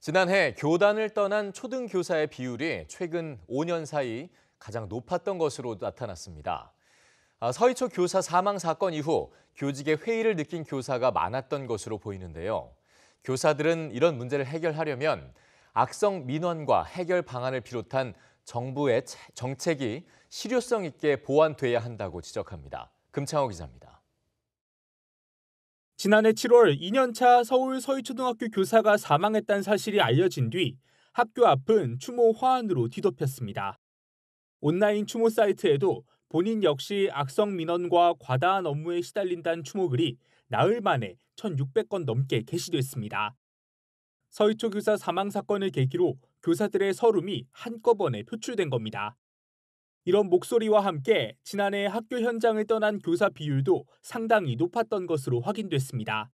지난해 교단을 떠난 초등교사의 비율이 최근 5년 사이 가장 높았던 것으로 나타났습니다. 아, 서희초 교사 사망 사건 이후 교직의 회의를 느낀 교사가 많았던 것으로 보이는데요. 교사들은 이런 문제를 해결하려면 악성 민원과 해결 방안을 비롯한 정부의 정책이 실효성 있게 보완돼야 한다고 지적합니다. 금창호 기자입니다. 지난해 7월 2년차 서울 서희초등학교 교사가 사망했다는 사실이 알려진 뒤 학교 앞은 추모 화환으로 뒤덮였습니다. 온라인 추모 사이트에도 본인 역시 악성 민원과 과다한 업무에 시달린다는 추모글이 나흘 만에 1,600건 넘게 게시됐습니다. 서희초 교사 사망 사건을 계기로 교사들의 서름이 한꺼번에 표출된 겁니다. 이런 목소리와 함께 지난해 학교 현장을 떠난 교사 비율도 상당히 높았던 것으로 확인됐습니다.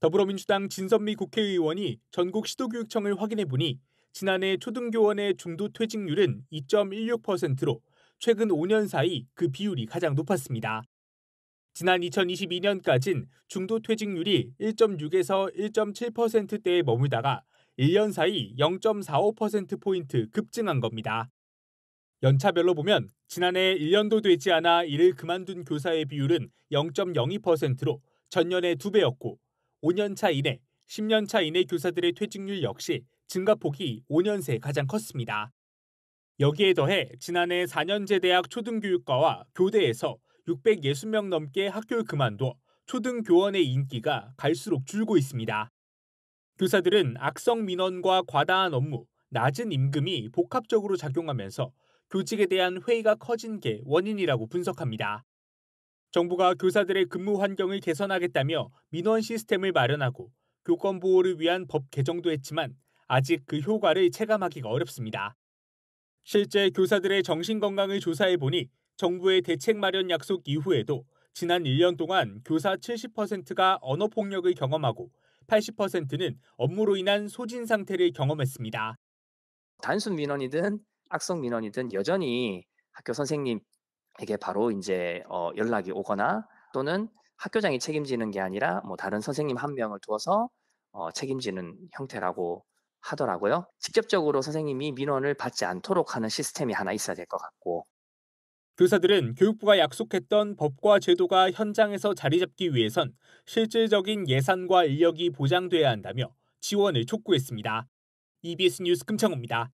더불어민주당 진선미 국회의원이 전국 시도교육청을 확인해 보니 지난해 초등교원의 중도 퇴직률은 2.16%로 최근 5년 사이 그 비율이 가장 높았습니다. 지난 2022년까진 중도 퇴직률이 1.6에서 1.7%대에 머물다가 1년 사이 0.45%포인트 급증한 겁니다. 연차별로 보면 지난해 1년도 되지 않아 일을 그만둔 교사의 비율은 0.02%로 전년의 2배였고 5년차 이내, 10년차 이내 교사들의 퇴직률 역시 증가폭이 5년 새 가장 컸습니다. 여기에 더해 지난해 4년제 대학 초등교육과와 교대에서 660명 넘게 학교를 그만둬 초등 교원의 인기가 갈수록 줄고 있습니다. 교사들은 악성 민원과 과다한 업무, 낮은 임금이 복합적으로 작용하면서 교직에 대한 회의가 커진 게 원인이라고 분석합니다. 정부가 교사들의 근무 환경을 개선하겠다며 민원 시스템을 마련하고 교권 보호를 위한 법 개정도 했지만 아직 그 효과를 체감하기가 어렵습니다. 실제 교사들의 정신 건강을 조사해 보니 정부의 대책 마련 약속 이후에도 지난 1년 동안 교사 70%가 언어 폭력을 경험하고 80%는 업무로 인한 소진 상태를 경험했습니다. 단순 민원이든 악성 민원이든 여전히 학교 선생님에게 바로 이제 어, 연락이 오거나 또는 학교장이 책임지는 게 아니라 뭐 다른 선생님 한 명을 두어서 어, 책임지는 형태라고 하더라고요. 직접적으로 선생님이 민원을 받지 않도록 하는 시스템이 하나 있어야 될 것 같고. 교사들은 교육부가 약속했던 법과 제도가 현장에서 자리 잡기 위해선 실질적인 예산과 인력이 보장돼야 한다며 지원을 촉구했습니다. EBS 뉴스 금창호입니다.